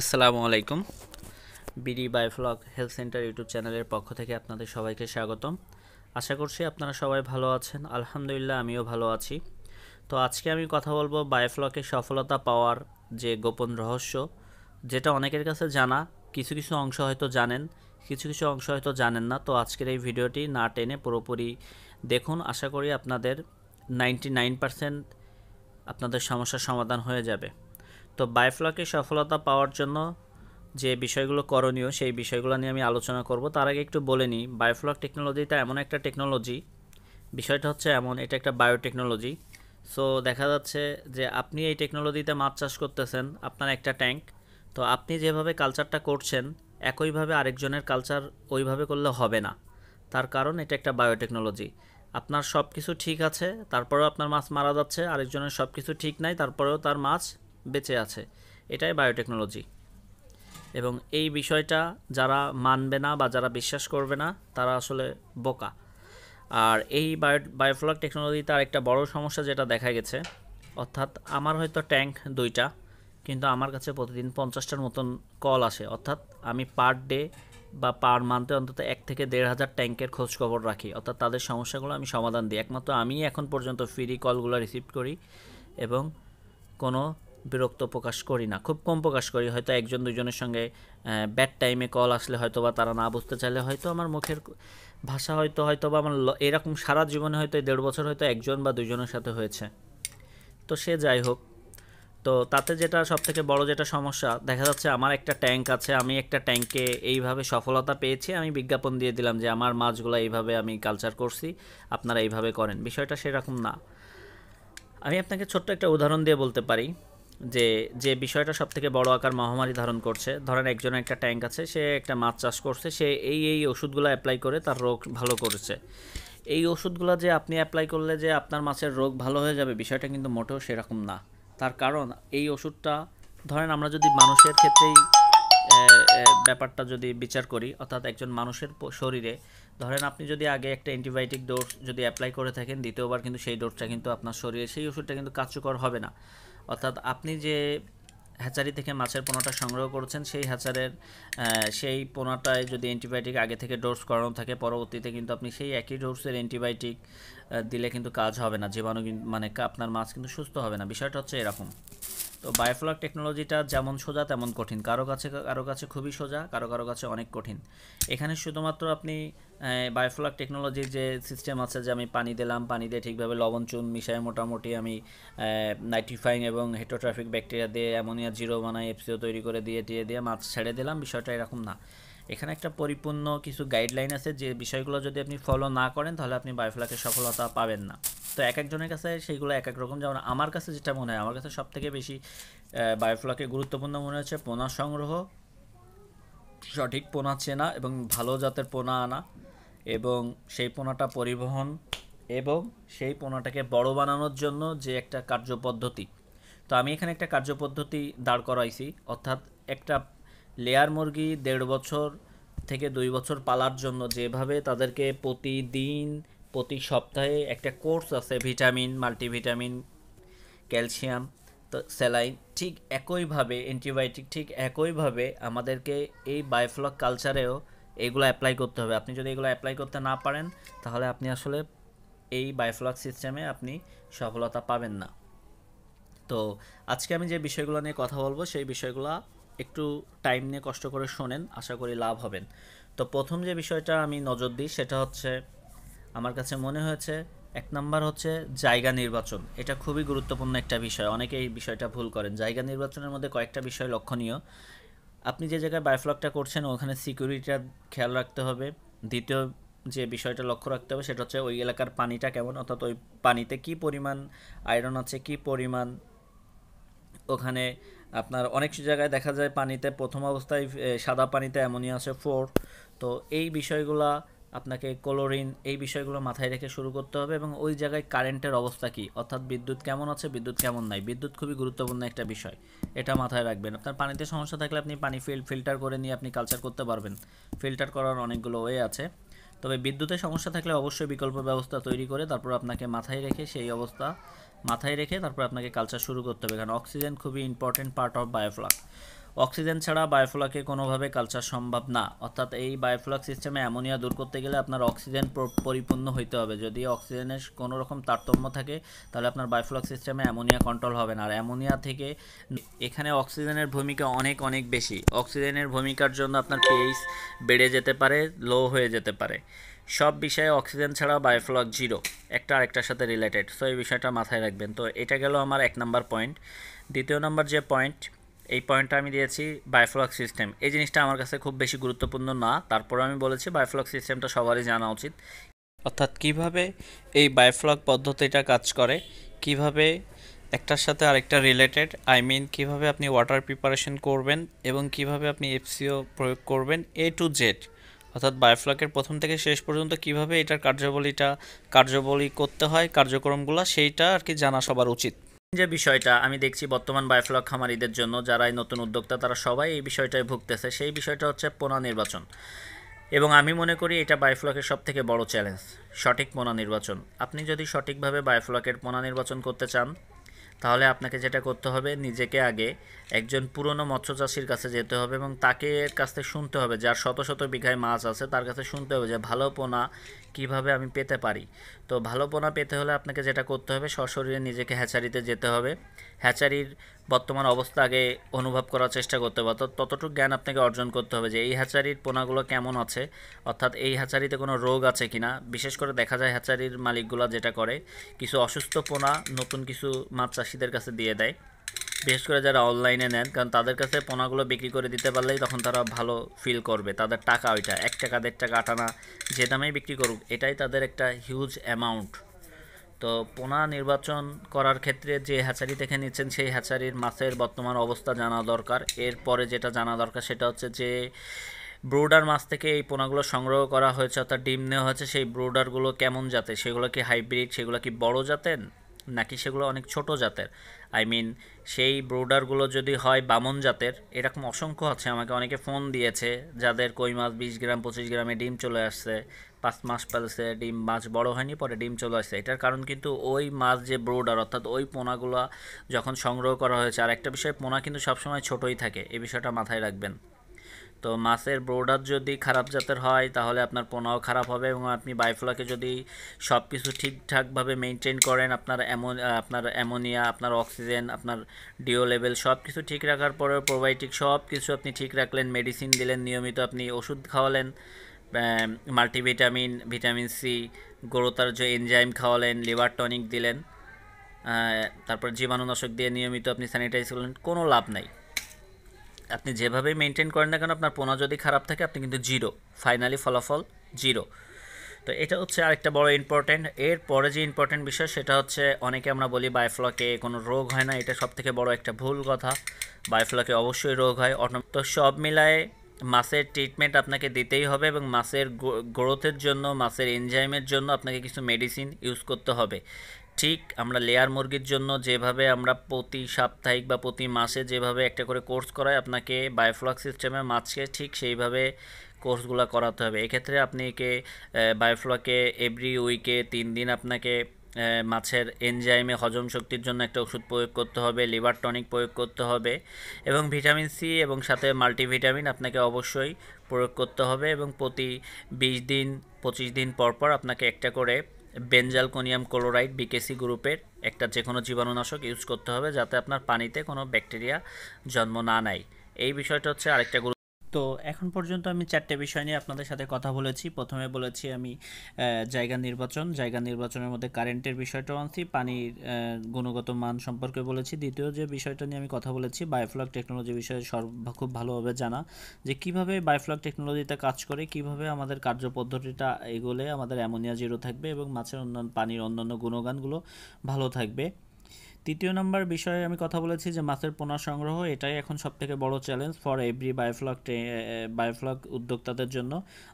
আসসালামু আলাইকুম BD biofloc health centre YouTube চ্যানেলের পক্ষ থেকে আপনাদের সবাইকে স্বাগতম আশা করছি আপনারা সবাই ভালো আছেন আলহামদুলিল্লাহ আমিও ভালো আছি তো আজকে আমি কথা বলবো বায়োফ্লকে সফলতা পাওয়ার যে গোপন রহস্য যেটা অনেকের কাছে জানা কিছু কিছু অংশ হয়তো জানেন কিছু কিছু অংশ হয়তো জানেন না তো আজকের এই ভিডিওটি না টেনে পুরোপুরি দেখুন আশা করি আপনাদের নাইনটি আপনাদের সমস্যার সমাধান হয়ে যাবে তো বায়োফ্লকে সফলতা পাওয়ার জন্য যে বিষয়গুলো করণীয় সেই বিষয়গুলো নিয়ে আমি আলোচনা করব তার আগে একটু বলে নিই বায়োফ্লক টেকনোলজিটা এমন একটা টেকনোলজি বিষয়টা হচ্ছে এমন এটা একটা বায়োটেকনোলজি সো দেখা যাচ্ছে যে আপনি এই টেকনোলজিতে মাছ চাষ করতেছেন আপনার একটা ট্যাঙ্ক তো আপনি যেভাবে কালচারটা করছেন একইভাবে আরেকজনের কালচার ওইভাবে করলে হবে না তার কারণ এটা একটা বায়োটেকনোলজি আপনার সব কিছু ঠিক আছে তারপরেও আপনার মাছ মারা যাচ্ছে আরেকজনের সব কিছু ঠিক নাই তারপরেও তার মাছ বেঁচে আছে এটাই বায়োটেকনোলজি এবং এই বিষয়টা যারা মানবে না বা যারা বিশ্বাস করবে না তারা আসলে বোকা আর এই বায়ো বায়োফ্লক টেকনোলজিতে তার একটা বড় সমস্যা যেটা দেখা গেছে অর্থাৎ আমার হয়তো ট্যাঙ্ক দুইটা কিন্তু আমার কাছে প্রতিদিন পঞ্চাশটার মতন কল আসে অর্থাৎ আমি পার ডে বা পার মান্থে অন্তত এক থেকে দেড় হাজার ট্যাঙ্কের খোঁজখবর রাখি অর্থাৎ তাদের সমস্যাগুলো আমি সমাধান দিই একমাত্র আমি এখন পর্যন্ত ফ্রি কলগুলো রিসিভ করি এবং কোনো বিরক্ত প্রকাশ করি না খুব কম প্রকাশ করি হয়তো একজন দুজনের সঙ্গে ব্যাড টাইমে কল আসলে হয়তো বা তারা না বুঝতে চাইলে হয়তো আমার মুখের ভাষা হয়তো হয়তো বা আমার এরকম সারা জীবনে হয়তো দেড় বছর হয়তো একজন বা দুজনের সাথে হয়েছে তো সে যাই হোক তো তাতে যেটা সব থেকে বড়ো যেটা সমস্যা দেখা যাচ্ছে আমার একটা ট্যাঙ্ক আছে আমি একটা ট্যাঙ্কে এইভাবে সফলতা পেয়েছি আমি বিজ্ঞাপন দিয়ে দিলাম যে আমার মাছগুলো এইভাবে আমি কালচার করছি আপনারা এইভাবে করেন বিষয়টা সেরকম না আমি আপনাকে ছোট্ট একটা উদাহরণ দিয়ে বলতে পারি যে যে বিষয়টা সব থেকে বড় আকার মহামারী ধারণ করছে ধরেন একজনের একটা ট্যাঙ্ক আছে সে একটা মাছ চাষ করছে সে এই এই ওষুধগুলো অ্যাপ্লাই করে তার রোগ ভালো করেছে এই ওষুধগুলো যে আপনি অ্যাপ্লাই করলে যে আপনার মাছের রোগ ভালো হয়ে যাবে বিষয়টা কিন্তু মোটেও সেরকম না তার কারণ এই ওষুধটা ধরেন আমরা যদি মানুষের ক্ষেত্রেই ব্যাপারটা যদি বিচার করি অর্থাৎ একজন মানুষের শরীরে ধরেন আপনি যদি আগে একটা অ্যান্টিবায়োটিক ডোজ যদি অ্যাপ্লাই করে থাকেন দ্বিতীয়বার কিন্তু সেই ডোজটা কিন্তু আপনার শরীরে সেই ওষুধটা কিন্তু কার্যকর হবে না অর্থাৎ আপনি যে হ্যাচারি থেকে মাছের পোনাটা সংগ্রহ করছেন সেই হ্যাচারের সেই পোনাটায় যদি অ্যান্টিবায়োটিক আগে থেকে ডোজ করানো থাকে পরবর্তীতে কিন্তু আপনি সেই একই ডোজের অ্যান্টিবায়োটিক দিলে কিন্তু কাজ হবে না জীবাণু মানে আপনার মাছ কিন্তু সুস্থ হবে না বিষয়টা হচ্ছে এরকম তো বায়োফ্লক টেকনোলজিটা যেমন সোজা তেমন কঠিন কারো কাছে কারো কাছে খুবই সোজা কারো কারো কাছে অনেক কঠিন এখানে শুধুমাত্র আপনি বায়োফ্লক টেকনোলজির যে সিস্টেম আছে যে আমি পানি দিলাম পানি দিয়ে ঠিকভাবে লবণ চুন মিশায় মোটামুটি আমি নাইট্রিফাইং এবং হেটোট্রাফিক ব্যাকটেরিয়া দিয়ে অ্যামোনিয়া জিরো বানাই এফসিও তৈরি করে দিয়ে দিয়ে দিয়ে মাছ ছেড়ে দিলাম বিষয়টা এরকম না এখানে একটা পরিপূর্ণ কিছু গাইডলাইন আছে যে বিষয়গুলো যদি আপনি ফলো না করেন তাহলে আপনি বায়োফ্লাকে সফলতা পাবেন না তো এক একজনের কাছে সেইগুলো এক এক রকম যেমন আমার কাছে যেটা মনে হয় আমার কাছে সবথেকে বেশি বায়োফ্লাকে গুরুত্বপূর্ণ মনে হচ্ছে পোনা সংগ্রহ সঠিক পোনা চেনা এবং ভালো জাতের পোনা আনা এবং সেই পোনাটা পরিবহন এবং সেই পোনাটাকে বড় বানানোর জন্য যে একটা কার্যপদ্ধতি তো আমি এখানে একটা কার্যপদ্ধতি দাঁড় করাইছি অর্থাৎ একটা লেয়ার মুরগি দেড় বছর থেকে দুই বছর পালার জন্য যেভাবে তাদেরকে প্রতিদিন প্রতি সপ্তাহে একটা কোর্স আছে ভিটামিন মাল্টিভিটামিন ক্যালসিয়াম তো স্যালাইন ঠিক একইভাবে অ্যান্টিবায়োটিক ঠিক একইভাবে আমাদেরকে এই বায়োফ্লক কালচারেও এগুলো অ্যাপ্লাই করতে হবে আপনি যদি এগুলো অ্যাপ্লাই করতে না পারেন তাহলে আপনি আসলে এই বায়োফ্লক সিস্টেমে আপনি সফলতা পাবেন না তো আজকে আমি যে বিষয়গুলো নিয়ে কথা বলবো সেই বিষয়গুলো একটু টাইম নিয়ে কষ্ট করে শোনেন আশা করি লাভ হবেন তো প্রথম যে বিষয়টা আমি নজর দিই সেটা হচ্ছে আমার কাছে মনে হয়েছে এক নাম্বার হচ্ছে জায়গা নির্বাচন এটা খুবই গুরুত্বপূর্ণ একটা বিষয় অনেকে এই বিষয়টা ভুল করেন জায়গা নির্বাচনের মধ্যে কয়েকটা বিষয় লক্ষণীয় আপনি যে জায়গায় বায়োফ্লগটা করছেন ওখানে সিকিউরিটিটা খেয়াল রাখতে হবে দ্বিতীয় যে বিষয়টা লক্ষ্য রাখতে হবে সেটা হচ্ছে ওই এলাকার পানিটা কেমন অর্থাৎ ওই পানিতে কী পরিমাণ আয়রন আছে কী পরিমাণ ওখানে আপনার অনেক জায়গায় দেখা যায় পানিতে প্রথম অবস্থায় সাদা পানিতে অ্যামোনিয়া আছে ফোর তো এই বিষয়গুলা আপনাকে ক্লোরিন এই বিষয়গুলো মাথায় রেখে শুরু করতে হবে এবং ওই জায়গায় কারেন্টের অবস্থা কী অর্থাৎ বিদ্যুৎ কেমন আছে বিদ্যুৎ কেমন নাই বিদ্যুৎ খুবই গুরুত্বপূর্ণ একটা বিষয় এটা মাথায় রাখবেন আপনার পানিতে সমস্যা থাকলে আপনি পানি ফিল্টার করে নিয়ে আপনি কালচার করতে পারবেন ফিল্টার করার অনেকগুলো ওয়ে আছে তবে বিদ্যুতের সমস্যা থাকলে অবশ্যই বিকল্প ব্যবস্থা তৈরি করে তারপর আপনাকে মাথায় রেখে সেই অবস্থা মাথায় রেখে তারপর আপনাকে কালচার শুরু করতে হবে কারণ অক্সিজেন খুবই important part of biofloc oxygen ছাড়া বায়োফ্লাকে কোনোভাবে কালচার সম্ভব না অর্থাৎ এই বায়োফ্লাক সিস্টেমে অ্যামোনিয়া দূর করতে গেলে আপনার অক্সিজেন পরিপূর্ণ হইতে হবে যদি অক্সিজেনের কোনো রকম তারতম্য থাকে তাহলে আপনার বায়োফ্লাক সিস্টেমে অ্যামোনিয়া কন্ট্রোল হবে না আর অ্যামোনিয়া থেকে এখানে অক্সিজেনের ভূমিকা অনেক অনেক বেশি অক্সিজেনের ভূমিকার জন্য আপনার পেইস বেড়ে যেতে পারে লো হয়ে যেতে পারে সব বিষয়ে অক্সিজেন ছাড়া বায়োফ্লক জিরো একটা আরেকটার সাথে রিলেটেড সো এই বিষয়টা মাথায় রাখবেন তো এটা গেল আমার এক নম্বর পয়েন্ট দ্বিতীয় নম্বর যে পয়েন্ট এই পয়েন্টটা আমি দিয়েছি বায়োফ্লক সিস্টেম এই জিনিসটা আমার কাছে খুব বেশি গুরুত্বপূর্ণ না তারপরে আমি বলেছি বায়োফ্লক সিস্টেমটা সবারই জানা উচিত অর্থাৎ কিভাবে এই বায়োফ্লক পদ্ধতিটা কাজ করে কিভাবে একটার সাথে আরেকটা রিলেটেড আই মিন কিভাবে আপনি ওয়াটার প্রিপারেশন করবেন এবং কিভাবে আপনি এফসিও প্রয়োগ করবেন এ টু জেড অর্থাৎ বায়োফ্লকের প্রথম থেকে শেষ পর্যন্ত কিভাবে এটার কার্যবলীটা কার্যবলী করতে হয় কার্যক্রমগুলো সেইটা আর কি জানা সবার উচিত যে বিষয়টা আমি দেখছি বর্তমান বায়োফ্লক খামারিদের জন্য যারাই নতুন উদ্যোক্তা তারা সবাই এই বিষয়টায় ভুগতেছে সেই বিষয়টা হচ্ছে পোনা নির্বাচন এবং আমি মনে করি এটা বায়োফ্লকের সবথেকে বড় চ্যালেঞ্জ সঠিক পোনা নির্বাচন আপনি যদি সঠিকভাবে বায়োফ্লকের পোনা নির্বাচন করতে চান তাহলে আপনাকে যেটা করতে হবে নিজেকে আগে একজন পুরনো মৎস্য চাষির কাছে যেতে হবে এবং তাকে কাছ থেকে শুনতে হবে যার শত শত বিঘায় মাছ আছে তার কাছে শুনতে হবে যে ভালো পোনা কিভাবে আমি পেতে পারি তো ভালো পোনা পেতে হলে আপনাকে যেটা করতে হবে সশরীরে নিজেকে হ্যাচারিতে যেতে হবে হ্যাচারির বর্তমান অবস্থা আগে অনুভব করার চেষ্টা করতে হবে অর্থাৎ ততটুকু জ্ঞান আপনাকে অর্জন করতে হবে যে এই হ্যাচারির পোনাগুলো কেমন আছে অর্থাৎ এই হ্যাচারিতে কোনো রোগ আছে কি না বিশেষ করে দেখা যায় হ্যাচারির মালিকগুলো যেটা করে কিছু অসুস্থ পোনা নতুন কিছু মাছ চাষিদের কাছে দিয়ে দেয় বিশেষ করে যারা অনলাইনে নেন কারণ তাদের কাছে পোনাগুলো বিক্রি করে দিতে পারলেই তখন তারা ভালো ফিল করবে তাদের টাকা ওইটা এক টাকা দেড় টাকা আটানা যে দামেই বিক্রি করুক এটাই তাদের একটা হিউজ অ্যামাউন্ট তো পোনা নির্বাচন করার ক্ষেত্রে যে হ্যাচারি দেখে নিচ্ছেন সেই হ্যাচারির মাছের বর্তমান অবস্থা জানা দরকার এরপরে যেটা জানা দরকার সেটা হচ্ছে যে ব্রোডার মাছ থেকে এই পোনাগুলো সংগ্রহ করা হয়েছে অর্থাৎ ডিম নেওয়া হয়েছে সেই ব্রোডারগুলো কেমন জাতে সেগুলো কি হাইব্রিড সেগুলো কি বড় জাতের নাকি সেগুলো অনেক ছোট জাতের আই মিন সেই ব্রোডারগুলো যদি হয় বামন জাতের এরকম অসংখ্য আছে আমাকে অনেকে ফোন দিয়েছে যাদের কই মাছ বিশ গ্রাম পঁচিশ গ্রামে ডিম চলে আসছে পাঁচ মাস পেলেছে ডিম মাছ বড় হয়নি পরে ডিম চলে আসছে এটার কারণ কিন্তু ওই মাছ যে ব্রোডার অর্থাৎ ওই পোনাগুলো যখন সংগ্রহ করা হয়েছে আর একটা বিষয়ে পোনা কিন্তু সবসময় ছোটোই থাকে এই বিষয়টা মাথায় রাখবেন তো মাছের ব্রোডার যদি খারাপ জাতের হয় তাহলে আপনার পোনাও খারাপ হবে এবং আপনি বায়োফ্লকে যদি সব কিছু ঠিকঠাকভাবে মেনটেন করেন আপনার অ্যামো আপনার অ্যামোনিয়া আপনার অক্সিজেন আপনার ডিও লেভেল সব কিছু ঠিক রাখার পরেও প্রোবায়োটিক সব কিছু আপনি ঠিক রাখলেন মেডিসিন দিলেন নিয়মিত আপনি ওষুধ খাওয়ালেন মাল্টিভিটামিন ভিটামিন সি গ্রোতার যে এনজাইম খাওয়ালেন লিভার টনিক দিলেন তারপর জীবাণুনাশক দিয়ে নিয়মিত আপনি স্যানিটাইজ করলেন কোনো লাভ নাই আপনি যেভাবেই মেনটেন করেন না কেন আপনার পোনা যদি খারাপ থাকে আপনি কিন্তু জিরো ফাইনালি ফলাফল জিরো তো এটা হচ্ছে আরেকটা বড় ইম্পর্টেন্ট এর পরে যে ইম্পর্টেন্ট বিষয় সেটা হচ্ছে অনেকে আমরা বলি বায়োফ্লকে কোনো রোগ হয় না এটা সবথেকে বড় একটা ভুল কথা বায়োফ্লকে অবশ্যই রোগ হয় অটো তো সব মিলায়ে মাছের ট্রিটমেন্ট আপনাকে দিতেই হবে এবং মাছের গ্রোথের জন্য মাছের এনজাইমের জন্য আপনাকে কিছু মেডিসিন ইউজ করতে হবে ঠিক আমরা লেয়ার মুরগির জন্য যেভাবে আমরা প্রতি সাপ্তাহিক বা প্রতি মাসে যেভাবে একটা করে কোর্স করাই আপনাকে বায়োফ্লক সিস্টেমে মাছকে ঠিক সেইভাবে কোর্সগুলো করাতে হবে এক্ষেত্রে আপনিকে বায়োফ্লকে এভরি উইকে তিন দিন আপনাকে মাছের এনজাইমে হজম শক্তির জন্য একটা ওষুধ প্রয়োগ করতে হবে লিভার টনিক প্রয়োগ করতে হবে এবং ভিটামিন সি এবং সাথে মাল্টিভিটামিন আপনাকে অবশ্যই প্রয়োগ করতে হবে এবং প্রতি বিশ দিন পঁচিশ দিন পর পর আপনাকে একটা করে বেঞ্জালকোনিয়াম ক্লোরাইড বিকেসি গ্রুপের একটা যে কোনো জীবাণুনাশক ইউজ করতে হবে যাতে আপনার পানিতে কোনো ব্যাকটেরিয়া জন্ম না নেয় এই বিষয়টা হচ্ছে আরেকটা তো এখন পর্যন্ত আমি চারটে বিষয় নিয়ে আপনাদের সাথে কথা বলেছি প্রথমে বলেছি আমি জায়গা নির্বাচন জায়গা নির্বাচনের মধ্যে কারেন্টের বিষয়টা আনছি পানির গুণগত মান সম্পর্কে বলেছি দ্বিতীয় যে বিষয়টা নিয়ে আমি কথা বলেছি বায়োফ্লক টেকনোলজি বিষয়ে সর্ব খুব ভালোভাবে জানা যে কিভাবে বায়োফ্লক টেকনোলজিতে কাজ করে কিভাবে আমাদের কার্যপদ্ধতিটা এগোলে আমাদের অ্যামোনিয়া জিরো থাকবে এবং মাছের অন্যান্য পানির অন্যান্য গুণগানগুলো ভালো থাকবে তৃতীয় নম্বর বিষয়ে আমি কথা বলেছি যে মাছের পোনা সংগ্রহ এটাই এখন সবথেকে বড় challenge for every biofloc biofloc উদ্যোক্তাদের জন্য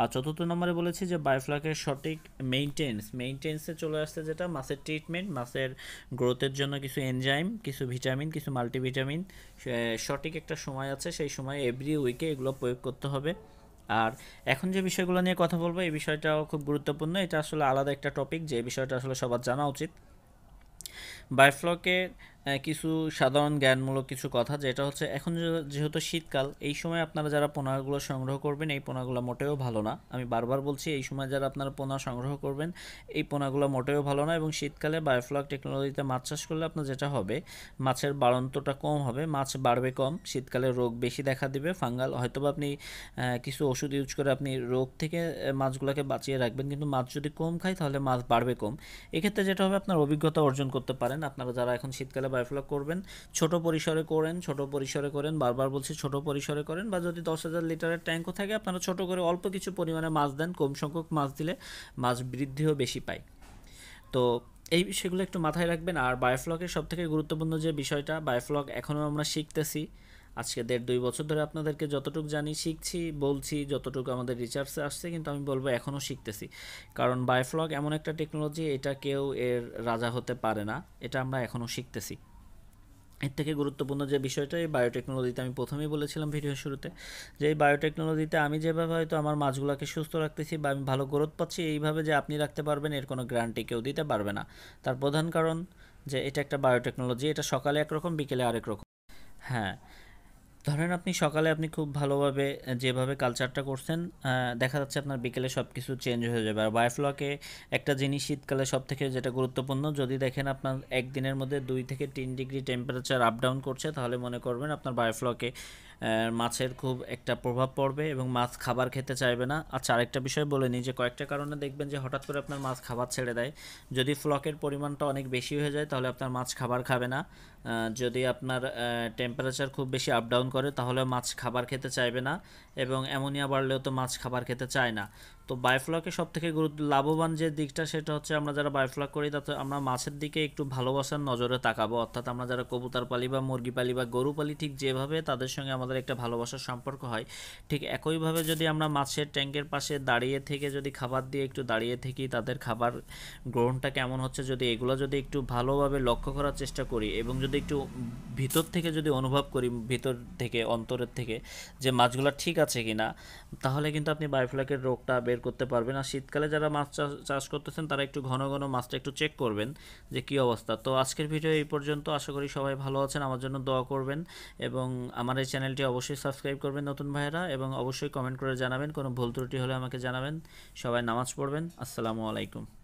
আর চতুর্থ নম্বরে বলেছি যে বায়োফ্লকের সঠিক মেইনটেন্স মেইনটেন্সে চলে আসছে যেটা মাছের ট্রিটমেন্ট মাছের গ্রোথের জন্য কিছু এনজাইম কিছু ভিটামিন কিছু মাল্টিভিটামিন সঠিক একটা সময় আছে সেই সময় এভরি উইকে এগুলো প্রয়োগ করতে হবে আর এখন যে বিষয়গুলো নিয়ে কথা বলবো এই বিষয়টাও খুব গুরুত্বপূর্ণ এটা আসলে আলাদা একটা টপিক যে বিষয়টা আসলে সবার জানা উচিত bifurcate কিছু সাধারণ জ্ঞানমূলক কিছু কথা যেটা হচ্ছে এখন যেহেতু শীতকাল এই সময় আপনারা যারা পোনাগুলো সংগ্রহ করবেন এই পোনাগুলো মোটেও ভালো না আমি বারবার বলছি এই সময় যারা আপনারা পোনা সংগ্রহ করবেন এই পোনাগুলো মোটেও ভালো না এবং শীতকালে বায়োফ্লাক টেকনোলজিতে মাছ চাষ করলে আপনার যেটা হবে মাছের বাড়ন্তটা কম হবে মাছ বাড়বে কম শীতকালে রোগ বেশি দেখা দিবে ফাঙ্গাল হয়তোবা আপনি কিছু ওষুধ ইউজ করে আপনি রোগ থেকে মাছগুলোকে বাঁচিয়ে রাখবেন কিন্তু মাছ যদি কম খায় তাহলে মাছ বাড়বে কম এক্ষেত্রে যেটা হবে আপনার অভিজ্ঞতা অর্জন করতে পারেন আপনারা যারা এখন শীতকালে বায়োফ্লক করবেন ছোট পরিসরে করেন ছোট পরিসরে করেন বারবার বলছি ছোট পরিসরে করেন বা যদি দশ হাজার লিটারের ট্যাঙ্কও থাকে আপনারা ছোট করে অল্প কিছু পরিমাণে মাছ দেন কম সংখ্যক মাছ দিলে মাছ বৃদ্ধিও বেশি পায় তো এই বিষয়গুলো একটু মাথায় রাখবেন আর সব সবথেকে গুরুত্বপূর্ণ যে বিষয়টা বায়োফ্লক এখনও আমরা শিখতেছি আজকে দেড় দুই বছর ধরে আপনাদেরকে যতটুকু জানি শিখছি বলছি যতটুকু আমাদের রিচার্জে আসছে কিন্তু আমি বলবো এখনও শিখতেছি কারণ বায়োফ্লগ এমন একটা টেকনোলজি এটা কেউ এর রাজা হতে পারে না এটা আমরা এখনও শিখতেছি এর থেকে গুরুত্বপূর্ণ যে বিষয়টা এই বায়োটেকনোলজিতে আমি প্রথমেই বলেছিলাম ভিডিও শুরুতে যে এই বায়োটেকনোলজিতে আমি যেভাবে হয়তো আমার মাছগুলোকে সুস্থ রাখতেছি বা আমি ভালো গ্রোথ পাচ্ছি এইভাবে যে আপনি রাখতে পারবেন এর কোনো গ্যারান্টি কেউ দিতে পারবে না তার প্রধান কারণ যে এটা একটা বায়োটেকনোলজি এটা সকালে একরকম বিকেলে আরেক রকম হ্যাঁ ধরেন আপনি সকালে আপনি খুব ভালোভাবে যেভাবে কালচারটা করছেন দেখা যাচ্ছে আপনার বিকেলে সব কিছু চেঞ্জ হয়ে যাবে আর বায়োফ্লকে একটা জিনিস শীতকালে সব থেকে যেটা গুরুত্বপূর্ণ যদি দেখেন আপনার একদিনের মধ্যে দুই থেকে তিন ডিগ্রি টেম্পারেচার আপ ডাউন করছে তাহলে মনে করবেন আপনার বায়োফ্লকে মাছের খুব একটা প্রভাব পড়বে এবং মাছ খাবার খেতে চাইবে না আচ্ছা আরেকটা বিষয় বলে নিই যে কয়েকটা কারণে দেখবেন যে হঠাৎ করে আপনার মাছ খাবার ছেড়ে দেয় যদি ফ্লকের পরিমাণটা অনেক বেশি হয়ে যায় তাহলে আপনার মাছ খাবার খাবে না যদি আপনার টেম্পারেচার খুব বেশি আপ ডাউন করে তাহলে মাছ খাবার খেতে চাইবে না এবং অ্যামোনিয়া বাড়লেও তো মাছ খাবার খেতে চায় না তো বায়োফ্লকে সব থেকে গুরুত্ব লাভবান যে দিকটা সেটা হচ্ছে আমরা যারা বায়োফ্লক করি তাতে আমরা মাছের দিকে একটু ভালোবাসার নজরে তাকাবো অর্থাৎ আমরা যারা কবুতর পালি বা মুরগি পালি বা গরু পালি ঠিক যেভাবে তাদের সঙ্গে আমাদের আমাদের একটা ভালোবাসার সম্পর্ক হয় ঠিক একইভাবে যদি আমরা মাছের ট্যাঙ্কের পাশে দাঁড়িয়ে থেকে যদি খাবার দিয়ে একটু দাঁড়িয়ে থেকে তাদের খাবার গ্রহণটা কেমন হচ্ছে যদি এগুলো যদি একটু ভালোভাবে লক্ষ্য করার চেষ্টা করি এবং যদি একটু ভিতর থেকে যদি অনুভব করি ভিতর থেকে অন্তরের থেকে যে মাছগুলো ঠিক আছে কি না তাহলে কিন্তু আপনি বায়োফ্ল্যাকের রোগটা বের করতে পারবেন আর শীতকালে যারা মাছ চাষ করতেছেন তারা একটু ঘন ঘন মাছটা একটু চেক করবেন যে কি অবস্থা তো আজকের ভিডিও এই পর্যন্ত আশা করি সবাই ভালো আছেন আমার জন্য দোয়া করবেন এবং আমার এই চ্যানেলটি চ্যানেলটি অবশ্যই সাবস্ক্রাইব করবেন নতুন ভাইয়েরা এবং অবশ্যই কমেন্ট করে জানাবেন কোনো ভুল ত্রুটি হলে আমাকে জানাবেন সবাই নামাজ পড়বেন আসসালামু আলাইকুম